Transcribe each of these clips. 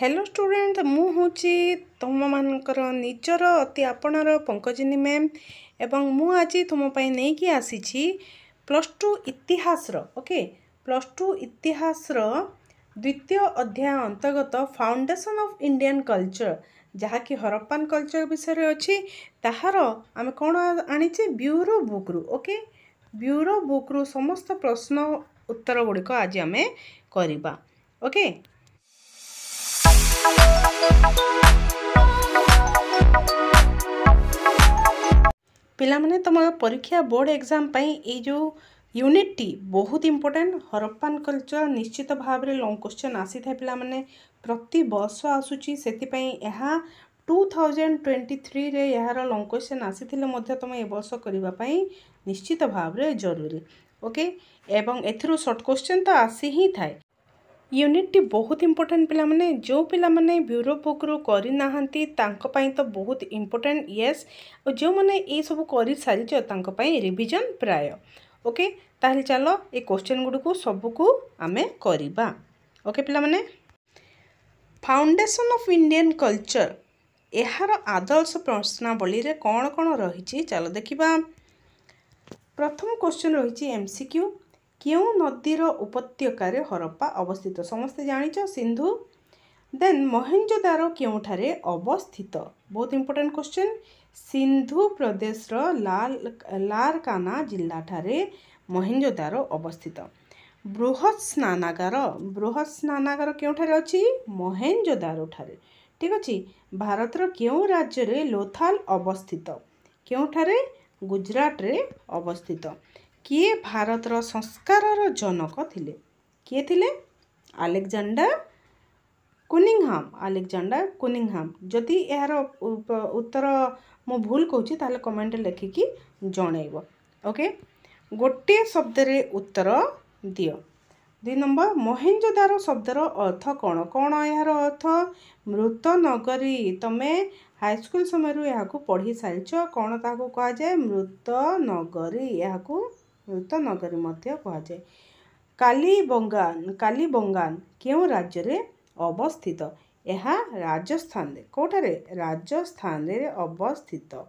hello student ମୁଁ ହେଉଛି ତୁମମାନଙ୍କର ନିଜର ଅତି ଆପଣାର ପଙ୍କଜିନୀ ମ୍ୟାମ୍ ଏବଂ ମୁଁ ଆଜି ତୁମ ପାଇଁ ନେଇକି ଆସିଛି ପ୍ଲସ୍ ଟୁ ଇତିହାସର ଓକେ ପ୍ଲସ୍ ଟୁ ଇତିହାସର ଦ୍ୱିତୀୟ ଅଧ୍ୟାୟ ଅନ୍ତର୍ଗତ ଫାଉଣ୍ଡେସନ୍ ଅଫ୍ ଇଣ୍ଡିଆନ୍ କଲଚର ଯାହାକି ହରପ୍ପାନ୍ କଲଚର ବିଷୟରେ ଅଛି ତାହାର ଆମେ କ'ଣ ଆଣିଛେ ବ୍ୟୁରୋ ବୁକ୍ରୁ ଓକେ ବ୍ୟୁରୋ ବୁକ୍ରୁ ସମସ୍ତ ପ୍ରଶ୍ନ ଉତ୍ତର ଗୁଡ଼ିକ ଆଜି ଆମେ କରିବା ଓକେ ପିଲାମାନେ ତୁମ ପରୀକ୍ଷା ବୋର୍ଡ଼ ଏକ୍ଜାମ୍ ପାଇଁ ଏଇ ଯେଉଁ ୟୁନିଟ୍ଟି ବହୁତ ଇମ୍ପୋର୍ଟାଣ୍ଟ ହରପ୍ପାନ୍ କଲଚର ନିଶ୍ଚିତ ଭାବରେ ଲଙ୍ଗ୍ କ୍ୱେଶ୍ଚନ୍ ଆସିଥାଏ ପିଲାମାନେ ପ୍ରତି ବର୍ଷ ଆସୁଛି ସେଥିପାଇଁ ଏହା ଟୁ ଥାଉଜେଣ୍ଡ ଟ୍ୱେଣ୍ଟି ଥ୍ରୀରେ ଏହାର ଲଙ୍ଗ୍ କ୍ୱେଶ୍ଚନ୍ ଆସିଥିଲେ ମଧ୍ୟ ତୁମେ ଏ ବର୍ଷ କରିବା ପାଇଁ ନିଶ୍ଚିତ ଭାବରେ ଜରୁରୀ ଓକେ ଏବଂ ଏଥିରୁ ସର୍ଟ କ୍ୱେଶ୍ଚନ୍ ତ ଆସି ହିଁ ଥାଏ ୟୁନିଟ୍ଟି ବହୁତ ଇମ୍ପୋର୍ଟାଣ୍ଟ ପିଲାମାନେ ଯେଉଁ ପିଲାମାନେ ବ୍ୟୁରୋ ବୁକ୍ରୁ କରିନାହାନ୍ତି ତାଙ୍କ ପାଇଁ ତ ବହୁତ ଇମ୍ପୋର୍ଟାଣ୍ଟ ୟେସ୍ ଆଉ ଯେଉଁମାନେ ଏଇସବୁ କରିସାରିଛ ତାଙ୍କ ପାଇଁ ରିଭିଜନ୍ ପ୍ରାୟ ଓକେ ତାହେଲେ ଚାଲ ଏ କୋଶ୍ଚେନ୍ ଗୁଡ଼ିକୁ ସବୁକୁ ଆମେ କରିବା ଓକେ ପିଲାମାନେ ଫାଉଣ୍ଡେସନ୍ ଅଫ୍ ଇଣ୍ଡିଆନ୍ କଲଚର୍ ଏହାର ଆଦର୍ଶ ପ୍ରଶ୍ନାବଳୀରେ କ'ଣ କ'ଣ ରହିଛି ଚାଲ ଦେଖିବା ପ୍ରଥମ କୋଶ୍ଚେନ୍ ରହିଛି ଏମ୍ ସି କ୍ୟୁ କେଉଁ ନଦୀର ଉପତ୍ୟକାରେ ହରପ୍ପା ଅବସ୍ଥିତ ସମସ୍ତେ ଜାଣିଛ ସିନ୍ଧୁ ଦେନ୍ ମହେଞ୍ଜୋଦାର କେଉଁଠାରେ ଅବସ୍ଥିତ ବହୁତ ଇମ୍ପୋର୍ଟାଣ୍ଟ କ୍ୱେଶ୍ଚିନ୍ ସିନ୍ଧୁ ପ୍ରଦେଶର ଲାଲ ଲାରକାନା ଜିଲ୍ଲାଠାରେ ମହେଞ୍ଜୋଦାର ଅବସ୍ଥିତ ବୃହତ୍ ସ୍ନାନାଗାର ବୃହତ୍ ସ୍ନାନାଗାର କେଉଁଠାରେ ଅଛି ମହେଞ୍ଜୋଦାରଠାରେ ଠିକ୍ ଅଛି ଭାରତର କେଉଁ ରାଜ୍ୟରେ ଲୋଥାଲ ଅବସ୍ଥିତ କେଉଁଠାରେ ଗୁଜୁରାଟରେ ଅବସ୍ଥିତ କିଏ ଭାରତର ସଂସ୍କାରର ଜନକ ଥିଲେ କିଏ ଥିଲେ ଆଲେକ୍ଜାଣ୍ଡର କୁନିଂହାମ୍ ଆଲେକ୍ଜାଣ୍ଡର କୁନିଂହାମ୍ ଯଦି ଏହାର ଉତ୍ତର ମୁଁ ଭୁଲ କହୁଛି ତାହେଲେ କମେଣ୍ଟରେ ଲେଖିକି ଜଣାଇବ ଓକେ ଗୋଟିଏ ଶବ୍ଦରେ ଉତ୍ତର ଦିଅ ଦୁଇ ନମ୍ବର ମହେଞ୍ଜୋଦାର ଶବ୍ଦର ଅର୍ଥ କ'ଣ କ'ଣ ଏହାର ଅର୍ଥ ମୃତ ନଗରୀ ତମେ ହାଇସ୍କୁଲ ସମୟରୁ ଏହାକୁ ପଢ଼ି ସାରିଛ କ'ଣ ତାହାକୁ କୁହାଯାଏ ମୃତ ନଗରୀ ଏହାକୁ ମୃତ ନଗରୀ ମଧ୍ୟ କୁହାଯାଏ କାଲିବଙ୍ଗାନ କାଲିବଙ୍ଗାନ କେଉଁ ରାଜ୍ୟରେ ଅବସ୍ଥିତ ଏହା ରାଜସ୍ଥାନରେ କେଉଁଠାରେ ରାଜସ୍ଥାନରେ ଅବସ୍ଥିତ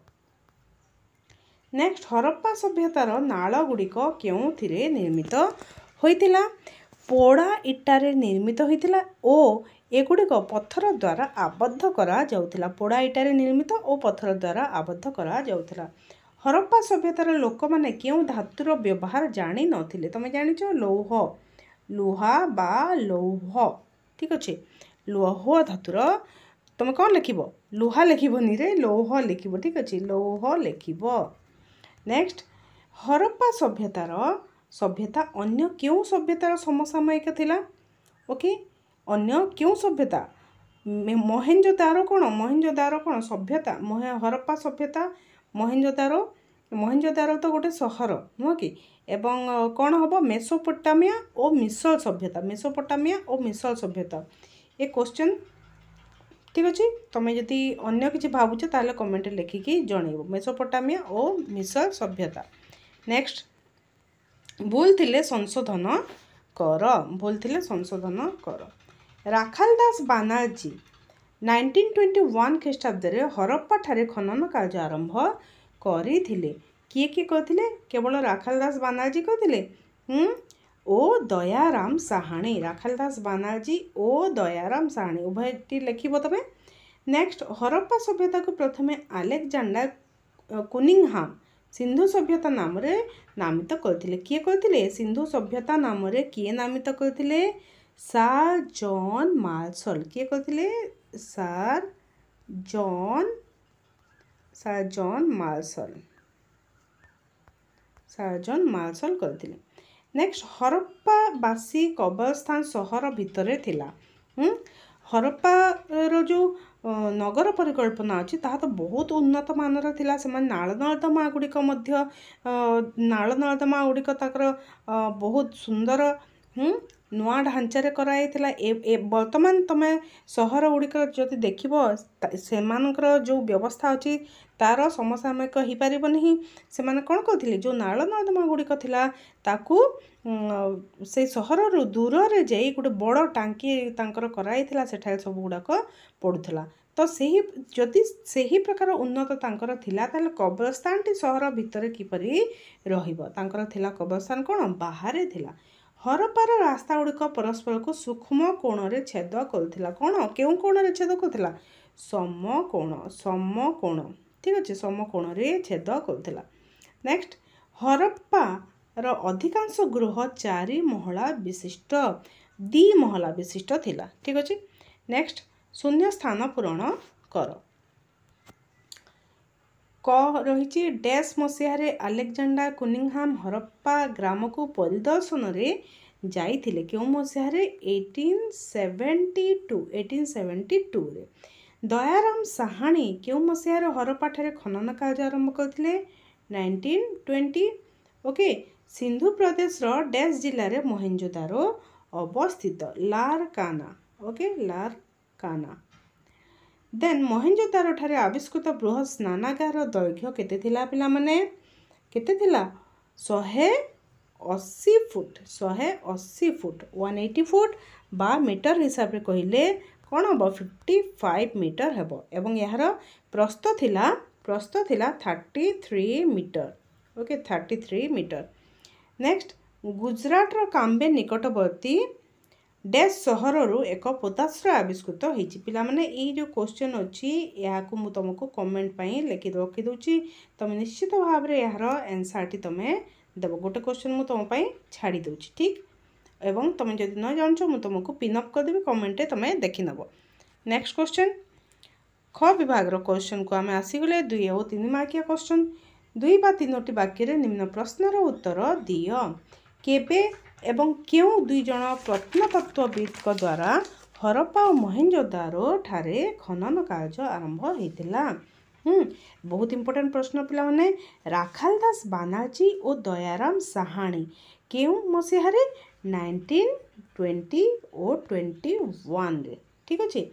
ନେକ୍ସଟ ହରପ୍ପା ସଭ୍ୟତାର ନାଳ ଗୁଡ଼ିକ କେଉଁଥିରେ ନିର୍ମିତ ହୋଇଥିଲା ପୋଡ଼ା ଇଟାରେ ନିର୍ମିତ ହୋଇଥିଲା ଓ ଏଗୁଡ଼ିକ ପଥର ଦ୍ୱାରା ଆବଦ୍ଧ କରାଯାଉଥିଲା ପୋଡ଼ା ଇଟାରେ ନିର୍ମିତ ଓ ପଥର ଦ୍ୱାରା ଆବଦ୍ଧ କରାଯାଉଥିଲା ହରପ୍ପା ସଭ୍ୟତାର ଲୋକମାନେ କେଉଁ ଧାତୁର ବ୍ୟବହାର ଜାଣିନଥିଲେ ତୁମେ ଜାଣିଛ ଲୌହ ଲୁହା ବା ଲୌହ ଠିକ୍ ଅଛି ଲୌହ ଧାତୁର ତୁମେ କ'ଣ ଲେଖିବ ଲୁହା ଲେଖିବନି ରେ ଲୌହ ଲେଖିବ ଠିକ୍ ଅଛି ଲୌହ ଲେଖିବ ନେକ୍ସଟ ହରପ୍ପା ସଭ୍ୟତାର ସଭ୍ୟତା ଅନ୍ୟ କେଉଁ ସଭ୍ୟତାର ସମସାମୟିକ ଥିଲା ଓକେ ଅନ୍ୟ କେଉଁ ସଭ୍ୟତା ମହେଞ୍ଜ ତାର କ'ଣ ମହେଞ୍ଜ ତାର କ'ଣ ସଭ୍ୟତା ହରପ୍ପା ସଭ୍ୟତା ମହେଞ୍ଜୋଦାରୋ ମହେଞ୍ଜୋଦାରୋ ତ ଗୋଟେ ସହର ନୁହଁ କି ଏବଂ କ'ଣ ହେବ ମେସୋପୋଟାମିଆ ଓ ମିଶଲ ସଭ୍ୟତା ମେସୋପୋଟାମିଆ ଓ ମିଶଲ ସଭ୍ୟତା ଏ କୋଶ୍ଚିନ୍ ଠିକ୍ ଅଛି ତୁମେ ଯଦି ଅନ୍ୟ କିଛି ଭାବୁଛ ତାହେଲେ କମେଣ୍ଟରେ ଲେଖିକି ଜଣେଇବ ମେସୋପୋଟାମିଆ ଓ ମିଶଲ ସଭ୍ୟତା ନେକ୍ସଟ ଭୁଲ ଥିଲେ ସଂଶୋଧନ କର ଭୁଲ ଥିଲେ ସଂଶୋଧନ କର Rakhal Das Banerjee nineteen twenty one ଖ୍ରୀଷ୍ଟାବ୍ଦରେ ହରପ୍ପାଠାରେ ଖନନ କାର୍ଯ୍ୟ ଆରମ୍ଭ କରିଥିଲେ କିଏ କିଏ କରିଥିଲେ କେବଳ ରାଖାଲ ଦାସ ବାନାର୍ଜୀ କରିଥିଲେ ଓ ଦୟାରାମ ସାହାଣୀ ରାଖାଲ ଦାସ ବାନାର୍ଜୀ ଓ ଦୟାରାମ ସାହାଣୀ ଉଭୟଟି ଲେଖିବ ତମେ ନେକ୍ସଟ ହରପ୍ପା ସଭ୍ୟତାକୁ ପ୍ରଥମେ ଆଲେକଜାଣ୍ଡାର କୁନିଂହାମ୍ ସିନ୍ଧୁ ସଭ୍ୟତା ନାମରେ ନାମିତ କରିଥିଲେ କିଏ କରିଥିଲେ ସିନ୍ଧୁ ସଭ୍ୟତା ନାମରେ କିଏ ନାମିତ କରିଥିଲେ ସା ଜନ୍ ମାର୍ସଲ କିଏ କରିଥିଲେ sir John sir John Marshall sir John Marshall କରିଥିଲେ ନେକ୍ସଟ ହରପ୍ପାବାସୀ କବରସ୍ଥାନ ସହର ଭିତରେ ଥିଲା ହରପ୍ପାର ଯେଉଁ ନଗର ପରିକଳ୍ପନା ଅଛି ତାହା ତ ବହୁତ ଉନ୍ନତମାନର ଥିଲା ସେମାନେ ନାଳ ନର୍ଦ୍ଦମା ଗୁଡ଼ିକ ମଧ୍ୟ ନାଳ ନର୍ଦ୍ଦମା ଗୁଡ଼ିକ ତାଙ୍କର ବହୁତ ସୁନ୍ଦର ନୂଆ ଢାଞ୍ଚାରେ କରାଯାଇଥିଲା ବର୍ତ୍ତମାନ ତୁମେ ସହର ଗୁଡ଼ିକର ଯଦି ଦେଖିବ ସେମାନଙ୍କର ଯେଉଁ ବ୍ୟବସ୍ଥା ଅଛି ତା'ର ସମସାମୟିକ ହୋଇପାରିବ ନାହିଁ ସେମାନେ କ'ଣ କରିଥିଲେ ଯେଉଁ ନାଳ ନର୍ଦ୍ଦମା ଗୁଡ଼ିକ ଥିଲା ତାକୁ ସେ ସହରରୁ ଦୂରରେ ଯାଇ ଗୋଟେ ବଡ଼ ଟାଙ୍କି ତାଙ୍କର କରାଯାଇଥିଲା ସେଠାରେ ସବୁଗୁଡ଼ାକ ପଡ଼ୁଥିଲା ତ ସେହି ଯଦି ସେହି ପ୍ରକାର ଉନ୍ନତ ତାଙ୍କର ଥିଲା ତାହେଲେ କବରସ୍ଥାନଟି ସହର ଭିତରେ କିପରି ରହିବ ତାଙ୍କର ଥିଲା କବରସ୍ଥାନ କ'ଣ ବାହାରେ ଥିଲା ହରପାର ଗୁଡ଼ିକ ପରସ୍ପରକୁ ସୂକ୍ଷ୍ମ କୋଣରେ ଛେଦ କରୁଥିଲା କ'ଣ କେଉଁ କୋଣରେ ଛେଦ କରୁଥିଲା ସମକୋଣ ସମକୋଣ ଠିକ୍ ଅଛି ସମକୋଣରେ ଛେଦ କରୁଥିଲା ନେକ୍ସଟ ହରପ୍ପାର ଅଧିକାଂଶ ଗୃହ ଚାରି ମହଲା ବିଶିଷ୍ଟ ଦୁଇ ମହଲା ବିଶିଷ୍ଟ ଥିଲା ଠିକ୍ ଅଛି ନେକ୍ସଟ ଶୂନ୍ୟ ସ୍ଥାନ ପୂରଣ କର କ ରହିଛି ଡ୍ୟାସ୍ ମସିହାରେ ଆଲେକ୍ଜାଣ୍ଡା କୁନିଂହାମ୍ ହରପ୍ପା ଗ୍ରାମକୁ ପରିଦର୍ଶନରେ ଯାଇଥିଲେ କେଉଁ ମସିହାରେ eighteen seventy two eighteen seventy ଟୁରେ ଦୟାରାମ ସାହାଣୀ କେଉଁ ମସିହାରେ ହରପାଠାରେ ଖନନ କାର୍ଯ୍ୟ ଆରମ୍ଭ କରିଥିଲେ ନାଇଣ୍ଟିନ୍ ଟ୍ୱେଣ୍ଟି ଓକେ ସିନ୍ଧୁ ପ୍ରଦେଶର ଡ୍ୟାସ୍ ଜିଲ୍ଲାରେ ମହେଞ୍ଜୋଦାରୋ ଅବସ୍ଥିତ ଲାର୍କାନା ଓକେ ଲାର୍କାନା ଦେନ୍ ମହେଞ୍ଜୋଦାରୋଠାରେ ଆବିଷ୍କୃତ ବୃହତ୍ ସ୍ନାନାଗାରର ଦୈର୍ଘ୍ୟ କେତେ ଥିଲା ପିଲାମାନେ କେତେ ଥିଲା ଶହେ ଅଶୀ ଫୁଟ୍ ଶହେ ଅଶୀ ଫୁଟ୍ ୱାନ୍ ଏଇଟି ଫୁଟ୍ ବା ମିଟର ହିସାବରେ କହିଲେ କ'ଣ ହେବ ଫିଫ୍ଟି ଫାଇଭ୍ ମିଟର ହେବ ଏବଂ ଏହାର ପ୍ରସ୍ତ ଥିଲା ପ୍ରସ୍ତ ଥିଲା thirty three metre okay thirty three metre next ଗୁଜରାଟର କାମ୍ବେ ନିକଟବର୍ତ୍ତୀ ଡ୍ୟାସ୍ ସହରରୁ ଏକ ପୋତାଶ୍ର ଆବିଷ୍କୃତ ହୋଇଛି ପିଲାମାନେ ଏଇ ଯେଉଁ କୋଶ୍ଚେନ୍ ଅଛି ଏହାକୁ ମୁଁ ତୁମକୁ କମେଣ୍ଟ ପାଇଁ ଲେଖି ରଖିଦେଉଛି ତୁମେ ନିଶ୍ଚିତ ଭାବରେ ଏହାର ଆନ୍ସର୍ଟି ତୁମେ ଦେବ ଗୋଟେ କୋଶ୍ଚେନ୍ ମୁଁ ତୁମ ପାଇଁ ଛାଡ଼ି ଦେଉଛି ଠିକ୍ ଏବଂ ତୁମେ ଯଦି ନ ଜାଣିଛ ମୁଁ ତୁମକୁ ପିନ୍ଅପ୍ କରିଦେବି କମେଣ୍ଟରେ ତୁମେ ଦେଖିନେବ ନେକ୍ସଟ କୋଶ୍ଚେନ୍ ଖ ବିଭାଗର କୋଶ୍ଚେନ୍କୁ ଆମେ ଆସିଗଲେ ଦୁଇ ଓ ତିନି ମାର୍କିଆ କୋଶ୍ଚେନ୍ ଦୁଇ ବା ତିନୋଟି ବାକ୍ୟରେ ନିମ୍ନ ପ୍ରଶ୍ନର ଉତ୍ତର ଦିଅ କେବେ ଏବଂ କେଉଁ ଦୁଇଜଣ ପ୍ରତ୍ନତତ୍ତ୍ୱବିତ୍ଙ୍କ ଦ୍ୱାରା ହରପ୍ପା ଓ ମହେଞ୍ଜୋଦାରୋ ଠାରେ ଖନନ କାର୍ଯ୍ୟ ଆରମ୍ଭ ହେଇଥିଲା ବହୁତ ଇମ୍ପୋର୍ଟାଣ୍ଟ ପ୍ରଶ୍ନ ପିଲାମାନେ ରାଖାଲ ଦାସ ବାନାର୍ଜୀ ଓ ଦୟାରାମ ସାହାଣୀ କେଉଁ ମସିହାରେ ନାଇନଟିନ୍ ଟ୍ୱେଣ୍ଟି ଓ ଟ୍ୱେଣ୍ଟି ୱାନ୍ରେ ଠିକ୍ ଅଛି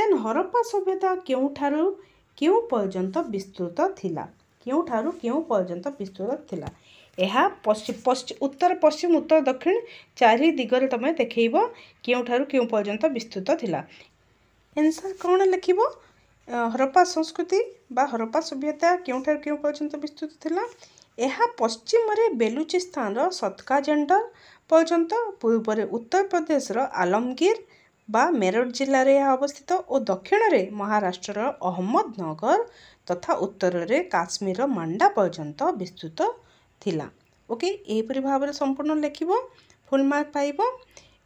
ଦେନ୍ ହରପ୍ପା ସଭ୍ୟତା କେଉଁଠାରୁ କେଉଁ ପର୍ଯ୍ୟନ୍ତ ବିସ୍ତୃତ ଥିଲା କେଉଁଠାରୁ କେଉଁ ପର୍ଯ୍ୟନ୍ତ ବିସ୍ତୃତ ଥିଲା ଏହା ଉତ୍ତର ପଶ୍ଚିମ ଉତ୍ତର ଦକ୍ଷିଣ ଚାରି ଦିଗରେ ତୁମେ ଦେଖେଇବ କେଉଁଠାରୁ କେଉଁ ପର୍ଯ୍ୟନ୍ତ ବିସ୍ତୃତ ଥିଲା ଏନ୍ସର୍ କ'ଣ ଲେଖିବ ହରପା ସଂସ୍କୃତି ବା ହରପା ସଭ୍ୟତା କେଉଁଠାରୁ କେଉଁ ପର୍ଯ୍ୟନ୍ତ ବିସ୍ତୃତ ଥିଲା ଏହା ପଶ୍ଚିମରେ ବେଲୁଚିସ୍ତାନର ସତ୍କାଜେଣ୍ଡର ପର୍ଯ୍ୟନ୍ତ ପୂର୍ବରେ ଉତ୍ତରପ୍ରଦେଶର ଆଲମଗୀର ବା ମେରଠ ଜିଲ୍ଲାରେ ଏହା ଅବସ୍ଥିତ ଓ ଦକ୍ଷିଣରେ ମହାରାଷ୍ଟ୍ରର ଅହମ୍ମଦନଗର ତଥା ଉତ୍ତରରେ କାଶ୍ମୀରର ମାଣ୍ଡା ପର୍ଯ୍ୟନ୍ତ ବିସ୍ତୃତ ଥିଲା ଓକେ ଏହିପରି ଭାବରେ ସମ୍ପୂର୍ଣ୍ଣ ଲେଖିବ ଫୁଲ୍ ମାର୍କ ପାଇବ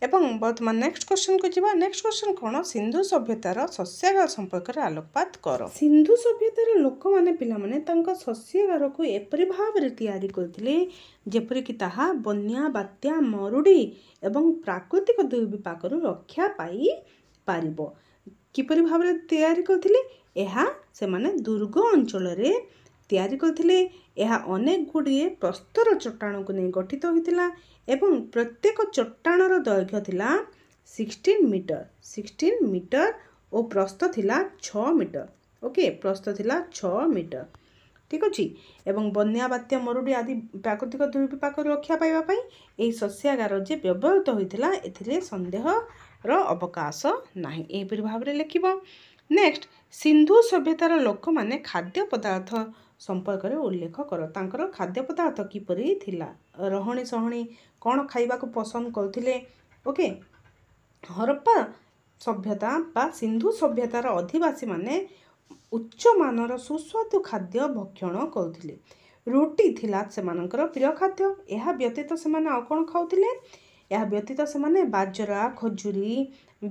ଏବଂ ବର୍ତ୍ତମାନ ନେକ୍ସଟ କ୍ୱେଶ୍ଚନକୁ ଯିବା ନେକ୍ସଟ କ୍ୱେଶ୍ଚନ କ'ଣ ସିନ୍ଧୁ ସଭ୍ୟତାର ଶସ୍ୟାଗାର ସମ୍ପର୍କରେ ଆଲୋକପାତ କର ସିନ୍ଧୁ ସଭ୍ୟତାର ଲୋକମାନେ ପିଲାମାନେ ତାଙ୍କ ଶସ୍ୟାଗାରକୁ ଏପରି ଭାବରେ ତିଆରି କରିଥିଲେ ଯେପରିକି ତାହା ବନ୍ୟା ବାତ୍ୟା ମରୁଡ଼ି ଏବଂ ପ୍ରାକୃତିକ ଦୁର୍ବିପାକରୁ ରକ୍ଷା ପାଇପାରିବ କିପରି ଭାବରେ ତିଆରି କରିଥିଲେ ଏହା ସେମାନେ ଦୁର୍ଗ ଅଞ୍ଚଳରେ ତିଆରି କରିଥିଲେ ଏହା ଅନେକ ଗୁଡ଼ିଏ ପ୍ରସ୍ତର ଚଟାଣକୁ ନେଇ ଗଠିତ ହୋଇଥିଲା ଏବଂ ପ୍ରତ୍ୟେକ ଚଟାଣର ଦୈର୍ଘ୍ୟ ଥିଲା ସିକ୍ସଟିନ୍ ମିଟର ସିକ୍ସଟିନ୍ ମିଟର ଓ ପ୍ରସ୍ତ ଥିଲା ଛଅ ମିଟର ଓକେ ପ୍ରସ୍ତ ଥିଲା ଛଅ ମିଟର ଠିକ୍ ଅଛି ଏବଂ ବନ୍ୟା ବାତ୍ୟା ମରୁଡ଼ି ଆଦି ପ୍ରାକୃତିକ ଦୁର୍ବିପାକରୁ ରକ୍ଷା ପାଇବା ପାଇଁ ଏହି ଶସ୍ୟାଗାର ଯେ ବ୍ୟବହୃତ ହୋଇଥିଲା ଏଥିରେ ସନ୍ଦେହର ଅବକାଶ ନାହିଁ ଏହିପରି ଭାବରେ ଲେଖିବ ନେକ୍ସଟ ସିନ୍ଧୁ ସଭ୍ୟତାର ଲୋକମାନେ ଖାଦ୍ୟ ପଦାର୍ଥ ସମ୍ପର୍କରେ ଉଲ୍ଲେଖ କର ତାଙ୍କର ଖାଦ୍ୟ ପଦାର୍ଥ କିପରି ଥିଲା ରହଣି ସହଣି କ'ଣ ଖାଇବାକୁ ପସନ୍ଦ କରୁଥିଲେ ଓକେ ହରପ୍ପା ସଭ୍ୟତା ବା ସିନ୍ଧୁ ସଭ୍ୟତାର ଅଧିବାସୀମାନେ ଉଚ୍ଚମାନର ସୁସ୍ୱାଦୁ ଖାଦ୍ୟ ଭକ୍ଷଣ କରୁଥିଲେ ରୁଟି ଥିଲା ସେମାନଙ୍କର ପ୍ରିୟ ଖାଦ୍ୟ ଏହା ବ୍ୟତୀତ ସେମାନେ ଆଉ କ'ଣ ଖାଉଥିଲେ ଏହା ବ୍ୟତୀତ ସେମାନେ ବାଜରା ଖଜୁରୀ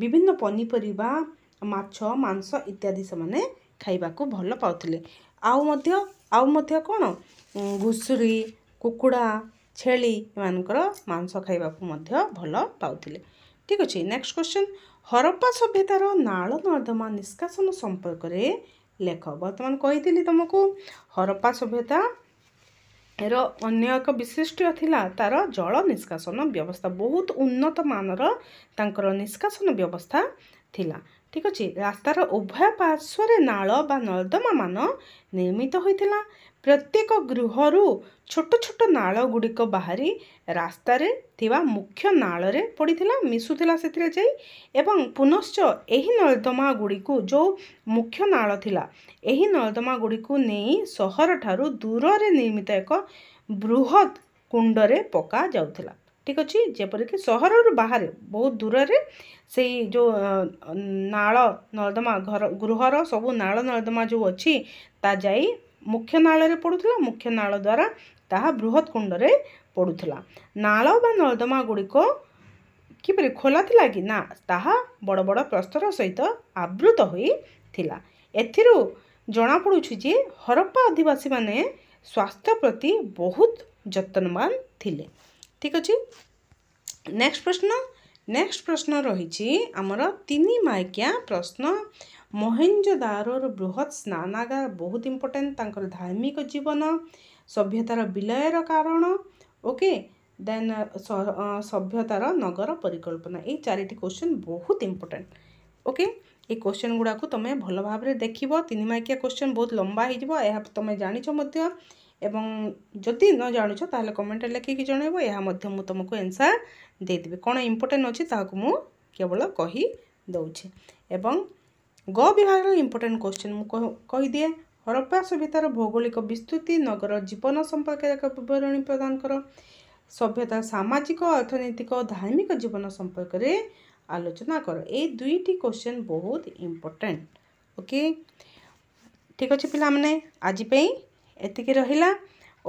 ବିଭିନ୍ନ ପନିପରିବା ମାଛ ମାଂସ ଇତ୍ୟାଦି ସେମାନେ ଖାଇବାକୁ ଭଲ ପାଉଥିଲେ ଆଉ ମଧ୍ୟ ଆଉ ମଧ୍ୟ କ'ଣ ଘୁଷୁରୀ କୁକୁଡ଼ା ଛେଳି ଏମାନଙ୍କର ମାଂସ ଖାଇବାକୁ ମଧ୍ୟ ଭଲ ପାଉଥିଲେ ଠିକ୍ ଅଛି ନେକ୍ସଟ କ୍ୱେଶ୍ଚିନ୍ ହରପ୍ପା ସଭ୍ୟତାର ନାଳ ନର୍ଦ୍ଦମା ନିଷ୍କାସନ ସମ୍ପର୍କରେ ଲେଖ ବର୍ତ୍ତମାନ କହିଥିଲି ତୁମକୁ ହରପ୍ପା ସଭ୍ୟତା ର ଅନ୍ୟ ଏକ ବିଶିଷ୍ଟ ଥିଲା ତା'ର ଜଳ ନିଷ୍କାସନ ବ୍ୟବସ୍ଥା ବହୁତ ଉନ୍ନତମାନର ତାଙ୍କର ନିଷ୍କାସନ ବ୍ୟବସ୍ଥା ଥିଲା ଠିକ୍ ଅଛି ରାସ୍ତାର ଉଭୟ ପାର୍ଶ୍ୱରେ ନାଳ ବା ନର୍ଦ୍ଦମା ମାନ ନିର୍ମିତ ହୋଇଥିଲା ପ୍ରତ୍ୟେକ ଗୃହରୁ ଛୋଟ ଛୋଟ ନାଳ ଗୁଡ଼ିକ ବାହାରି ରାସ୍ତାରେ ଥିବା ମୁଖ୍ୟ ନାଳରେ ପଡ଼ିଥିଲା ମିଶୁଥିଲା ସେଥିରେ ଯାଇ ଏବଂ ପୁନଶ୍ଚ ଏହି ନର୍ଦ୍ଦମା ଗୁଡ଼ିକୁ ଯେଉଁ ମୁଖ୍ୟ ନାଳ ଥିଲା ଏହି ନର୍ଦ୍ଦମା ଗୁଡ଼ିକୁ ନେଇ ସହରଠାରୁ ଦୂରରେ ନିର୍ମିତ ଏକ ବୃହତ୍ କୁଣ୍ଡରେ ପକାଯାଉଥିଲା ଠିକ୍ ଅଛି ଯେପରିକି ସହରରୁ ବାହାରେ ବହୁତ ଦୂରରେ ସେଇ ଯେଉଁ ନାଳ ନର୍ଦ୍ଦମା ଘର ଗୃହର ସବୁ ନାଳ ନର୍ଦ୍ଦମା ଯେଉଁ ଅଛି ତା ଯାଇ ମୁଖ୍ୟ ନାଳରେ ପଡ଼ୁଥିଲା ମୁଖ୍ୟ ନାଳ ଦ୍ୱାରା ତାହା ବୃହତ୍ କୁଣ୍ଡରେ ପଡ଼ୁଥିଲା ନାଳ ବା ନର୍ଦ୍ଦମା ଗୁଡ଼ିକ କିପରି ଖୋଲା ଥିଲା କି ନା ତାହା ବଡ଼ ବଡ଼ ପ୍ରସ୍ତର ସହିତ ଆବୃତ ହୋଇଥିଲା ଏଥିରୁ ଜଣାପଡ଼ୁଛି ଯେ ହରପ୍ପା ଅଧିବାସୀମାନେ ସ୍ୱାସ୍ଥ୍ୟ ପ୍ରତି ବହୁତ ଯତ୍ନବାନ ଥିଲେ ঠিক ଅଛି ନେକ୍ସଟ ପ୍ରଶ୍ନ ନେକ୍ସଟ ପ୍ରଶ୍ନ ରହିଛି ଆମର ତିନି ମାଇକିଆ ପ୍ରଶ୍ନ ମହେଞ୍ଜୋଦାରୋର ବୃହତ୍ ସ୍ନାନାଗାର ବହୁତ ଇମ୍ପୋର୍ଟାଣ୍ଟ ତାଙ୍କର ଧାର୍ମିକ ଜୀବନ ସଭ୍ୟତାର ବିଲୟର କାରଣ ଓକେ ଦେନ୍ ସଭ୍ୟତାର ନଗର ପରିକଳ୍ପନା ଏଇ ଚାରିଟି କୋଶ୍ଚିନ୍ ବହୁତ ଇମ୍ପୋର୍ଟାଣ୍ଟ ଓକେ এই কোশ্চেন গুড়া তুমি ভাল ভাবে দেখব তিন মার্কিয়া কোশ্চেন বহুত লম্বা হয়ে যাব তুমি জাঁচ মধ্যে ଏବଂ ଯଦି ନ ଜାଣୁଛ ତାହେଲେ କମେଣ୍ଟରେ ଲେଖିକି ଜଣାଇବ ଏହା ମଧ୍ୟ ମୁଁ ତୁମକୁ ଏନ୍ସାର୍ ଦେଇଦେବି କ'ଣ ଇମ୍ପୋର୍ଟାଣ୍ଟ ଅଛି ତାହାକୁ ମୁଁ କେବଳ କହି ଦେଉଛି ଏବଂ ଗ ବିଭାଗର ଇମ୍ପୋର୍ଟାଣ୍ଟ କୋଶ୍ଚିନ୍ ମୁଁ କହିଦିଏ ହରପ୍ପା ସଭ୍ୟତାର ଭୌଗୋଳିକ ବିସ୍ତୃତି ନଗର ଜୀବନ ସମ୍ପର୍କରେ ଏକ ବିବରଣୀ ପ୍ରଦାନ କର ସଭ୍ୟତା ସାମାଜିକ ଅର୍ଥନୈତିକ ଓ ଧାର୍ମିକ ଜୀବନ ସମ୍ପର୍କରେ ଆଲୋଚନା କର ଏଇ ଦୁଇଟି କୋଶ୍ଚିନ୍ ବହୁତ ଇମ୍ପୋର୍ଟାଣ୍ଟ ଓକେ ଠିକ୍ ଅଛି ପିଲାମାନେ ଆଜି ପାଇଁ ଏତିକି ରହିଲା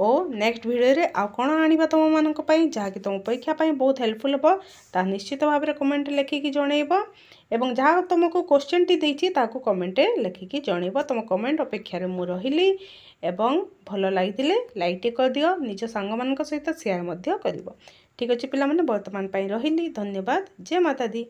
ଓ ନେକ୍ସଟ ଭିଡ଼ିଓରେ ଆଉ କ'ଣ ଆଣିବା ତୁମମାନଙ୍କ ପାଇଁ ଯାହାକି ତୁମ ପରୀକ୍ଷା ପାଇଁ ବହୁତ ହେଲ୍ପଫୁଲ୍ ହେବ ତାହା ନିଶ୍ଚିତ ଭାବରେ କମେଣ୍ଟ ଲେଖିକି ଜଣେଇବ ଏବଂ ଯାହା ତୁମକୁ କୋଶ୍ଚିନ୍ଟି ଦେଇଛି ତାହାକୁ କମେଣ୍ଟରେ ଲେଖିକି ଜଣେଇବ ତୁମ କମେଣ୍ଟ ଅପେକ୍ଷାରେ ମୁଁ ରହିଲି ଏବଂ ଭଲ ଲାଗିଥିଲେ ଲାଇକ୍ଟି କରିଦିଅ ନିଜ ସାଙ୍ଗମାନଙ୍କ ସହିତ ସେୟାର ମଧ୍ୟ କରିବ ଠିକ୍ ଅଛି ପିଲାମାନେ ବର୍ତ୍ତମାନ ପାଇଁ ରହିଲି ଧନ୍ୟବାଦ ଜୟ ମାତା ଦି